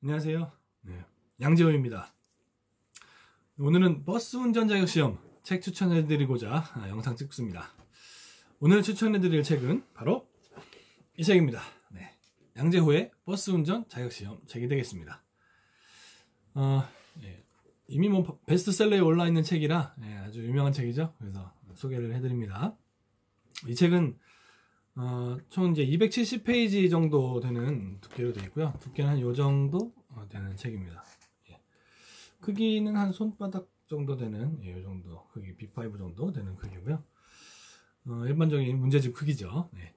안녕하세요. 네, 양재호입니다. 오늘은 버스 운전 자격 시험 책 추천해드리고자 아, 영상 찍습니다. 오늘 추천해드릴 책은 바로 이 책입니다. 네, 양재호의 버스 운전 자격 시험 책이 되겠습니다. 어, 예, 이미 뭐 베스트셀러에 올라 있는 책이라 예, 아주 유명한 책이죠. 그래서 소개를 해드립니다. 이 책은 어, 총 이제 270페이지 정도 되는 두께로 되어 있고요. 두께는 한 요 정도 어, 되는 책입니다. 예. 크기는 한 손바닥 정도 되는 예, 요 정도 크기 B5 정도 되는 크기고요. 어, 일반적인 문제집 크기죠. 예.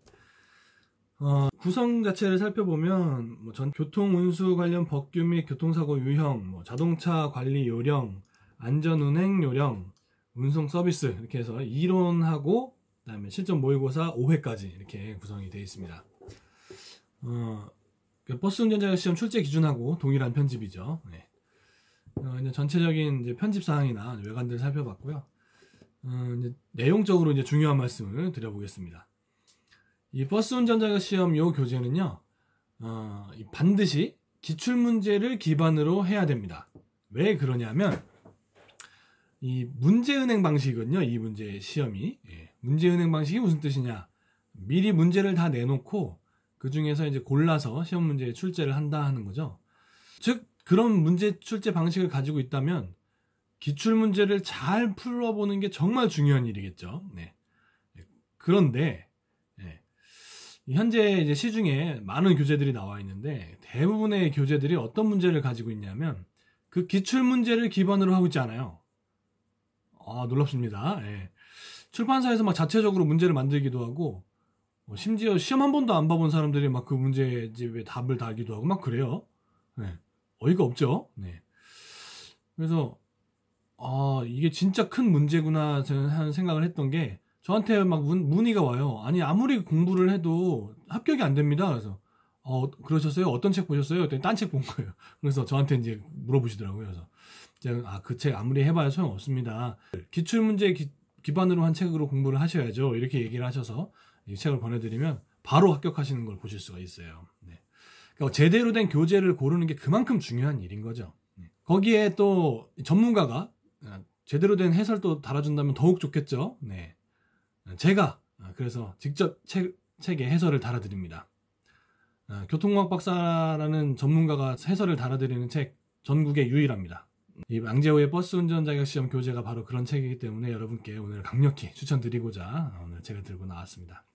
어, 구성 자체를 살펴보면 뭐전 교통 운수 관련 법규 및 교통사고 유형, 뭐 자동차 관리 요령, 안전 운행 요령, 운송 서비스 이렇게 해서 이론하고 그다음에 실전 모의고사 5회까지 이렇게 구성이 되어 있습니다. 어, 그 버스 운전자 시험 출제 기준하고 동일한 편집이죠. 네. 어, 이제 전체적인 이제 편집 사항이나 외관들 살펴봤고요. 어, 이제 내용적으로 이제 중요한 말씀을 드려보겠습니다. 이 버스 운전자 시험 요 교재는요, 어, 반드시 기출 문제를 기반으로 해야 됩니다. 왜 그러냐면 이 문제 은행 방식은요, 이 문제 시험이 예. 문제은행 방식이 무슨 뜻이냐? 미리 문제를 다 내놓고 그 중에서 이제 골라서 시험 문제 에 출제를 한다 하는 거죠. 즉 그런 문제 출제 방식을 가지고 있다면 기출 문제를 잘 풀어보는 게 정말 중요한 일이겠죠. 네. 그런데 네. 현재 이제 시중에 많은 교재들이 나와 있는데 대부분의 교재들이 어떤 문제를 가지고 있냐면 그 기출 문제를 기반으로 하고 있지 않아요. 아 놀랍습니다. 네. 출판사에서 막 자체적으로 문제를 만들기도 하고 뭐 심지어 시험 한 번도 안 봐본 사람들이 막 그 문제집에 답을 달기도 하고 막 그래요. 네. 어이가 없죠. 네. 그래서 아 이게 진짜 큰 문제구나 저는 생각을 했던 게 저한테 막 문, 의가 와요. 아니 아무리 공부를 해도 합격이 안 됩니다. 그래서 어 그러셨어요? 어떤 책 보셨어요? 그랬딴책 본 거예요. 그래서 저한테 이제 물어보시더라고요. 그래서 아그 책 아무리 해봐야 소용없습니다. 기출문제 기반으로 한 책으로 공부를 하셔야죠. 이렇게 얘기를 하셔서 이 책을 보내드리면 바로 합격하시는 걸 보실 수가 있어요. 네. 그러니까 제대로 된 교재를 고르는 게 그만큼 중요한 일인 거죠. 네. 거기에 또 전문가가 아, 제대로 된 해설도 달아준다면 더욱 좋겠죠. 네. 아, 제가 아, 그래서 직접 책, 책에 해설을 달아드립니다. 교통과학 박사라는 전문가가 해설을 달아드리는 책 전국에 유일합니다. 이왕제호의 버스 운전 자격 시험 교재가 바로 그런 책이기 때문에 여러분께 오늘 강력히 추천드리고자 오늘 제가 들고 나왔습니다.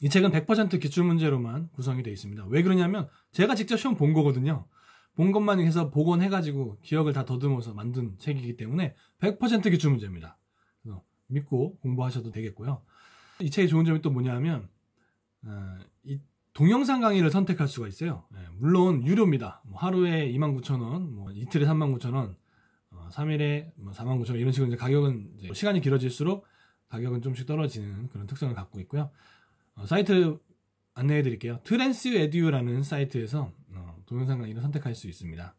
이 책은 100% 기출 문제로만 구성이 되어 있습니다. 왜 그러냐면 제가 직접 시험 본 거거든요. 본 것만 해서 복원해가지고 기억을 다 더듬어서 만든 책이기 때문에 100% 기출 문제입니다. 믿고 공부하셔도 되겠고요. 이 책의 좋은 점이 또 뭐냐면 어, 이 동영상 강의를 선택할 수가 있어요. 예, 물론 유료입니다. 뭐 하루에 29,000원, 뭐 이틀에 39,000원 3일에 49,000원 뭐 이런 식으로 이제 가격은 이제 시간이 길어질수록 가격은 좀씩 떨어지는 그런 특성을 갖고 있고요. 어, 사이트 안내해 드릴게요. 트랜스 에듀라는 사이트에서 어, 동영상 강의를 선택할 수 있습니다.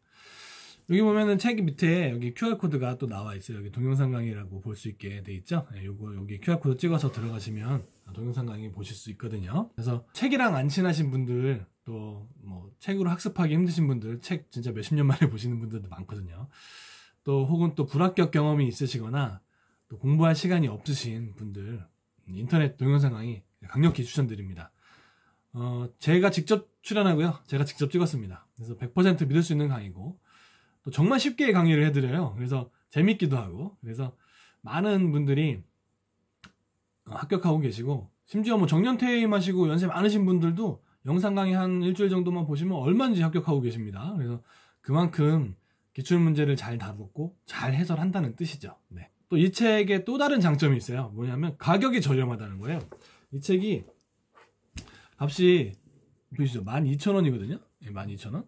여기 보면은 책 밑에 여기 QR코드가 또 나와 있어요. 여기 동영상 강의라고 볼 수 있게 돼 있죠. 예, 요거 여기 QR코드 찍어서 들어가시면 동영상 강의 보실 수 있거든요. 그래서 책이랑 안 친하신 분들 또 뭐 책으로 학습하기 힘드신 분들 책 진짜 몇십 년 만에 보시는 분들도 많거든요. 또 혹은 또 불합격 경험이 있으시거나 또 공부할 시간이 없으신 분들 인터넷 동영상 강의 강력히 추천드립니다. 어, 제가 직접 출연하고요. 제가 직접 찍었습니다. 그래서 100% 믿을 수 있는 강의고 또 정말 쉽게 강의를 해드려요. 그래서 재밌기도 하고 그래서 많은 분들이 어, 합격하고 계시고 심지어 뭐 정년퇴임하시고 연세 많으신 분들도 영상 강의 한 일주일 정도만 보시면 얼마든지 합격하고 계십니다. 그래서 그만큼 기출 문제를 잘 다루고 잘 해설한다는 뜻이죠. 네. 또 이 책의 또 다른 장점이 있어요. 뭐냐면 가격이 저렴하다는 거예요. 이 책이 값이 보시죠. 12,000원이거든요. 12,000원.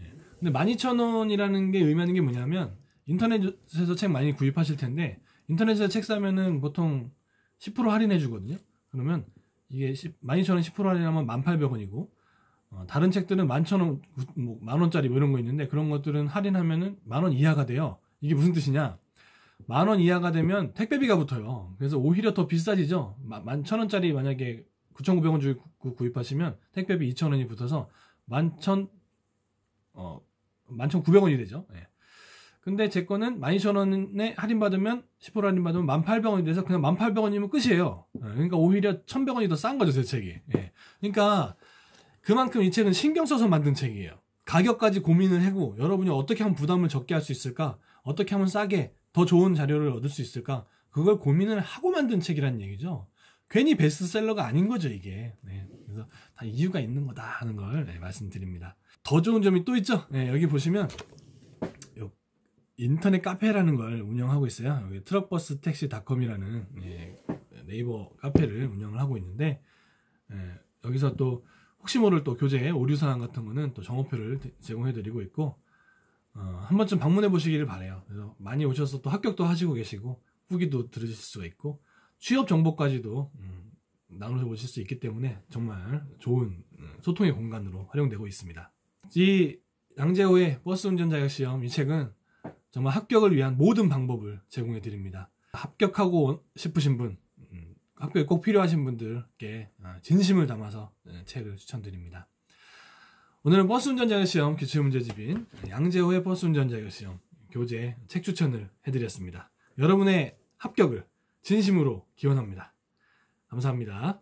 예, 예. 근데 12,000원이라는 게 의미하는 게 뭐냐면 인터넷에서 책 많이 구입하실 텐데 인터넷에서 책 사면은 보통 10% 할인해 주거든요. 그러면 이게 1 12,000원 10% 할인하면 1,800원이고 어, 다른 책들은 만천 원, 뭐만 원짜리 뭐 이런 거 있는데 그런 것들은 할인하면은 만 원 이하가 돼요. 이게 무슨 뜻이냐? 만 원 이하가 되면 택배비가 붙어요. 그래서 오히려 더 비싸지죠. 만 천 원짜리 만약에 9,900원 주고 구입하시면 택배비 2,000원이 붙어서 만천 어 만천 9 0원이 되죠. 예. 근데 제 거는 만2 0 0 0원에 할인받으면 10% 할인받으면 만8 0 0원이 돼서 그냥 만8 0 0원이면 끝이에요. 예. 그러니까 오히려 천백 원이더 싼 거죠, 제 책이. 예. 그러니까 그만큼 이 책은 신경 써서 만든 책이에요. 가격까지 고민을 하고 여러분이 어떻게 하면 부담을 적게 할 수 있을까? 어떻게 하면 싸게 더 좋은 자료를 얻을 수 있을까? 그걸 고민을 하고 만든 책이란 얘기죠. 괜히 베스트셀러가 아닌 거죠, 이게. 네, 그래서 다 이유가 있는 거다 하는 걸 네, 말씀드립니다. 더 좋은 점이 또 있죠? 네, 여기 보시면 인터넷 카페라는 걸 운영하고 있어요. 여기 트럭버스 택시닷컴이라는 네, 네이버 카페를 운영을 하고 있는데 네, 여기서 또 혹시 모를 또 교재 오류 사항 같은 거는 또 정보표를 제공해 드리고 있고 어, 한 번쯤 방문해 보시기를 바래요. 그래서 많이 오셔서 또 합격도 하시고 계시고 후기도 들으실 수가 있고 취업 정보까지도 음, 나눠 보실 수 있기 때문에 정말 좋은 음, 소통의 공간으로 활용되고 있습니다. 이 양재호의 버스 운전 자격 시험 이 책은 정말 합격을 위한 모든 방법을 제공해 드립니다. 합격하고 싶으신 분 학교에 꼭 필요하신 분들께 어, 진심을 담아서 예, 네. 책을 추천드립니다. 오늘은 버스 운전자의 시험 기출 문제집인 양재호의 버스 운전자의 시험 교재 책 추천을 해드렸습니다. 여러분의 합격을 진심으로 기원합니다. 감사합니다.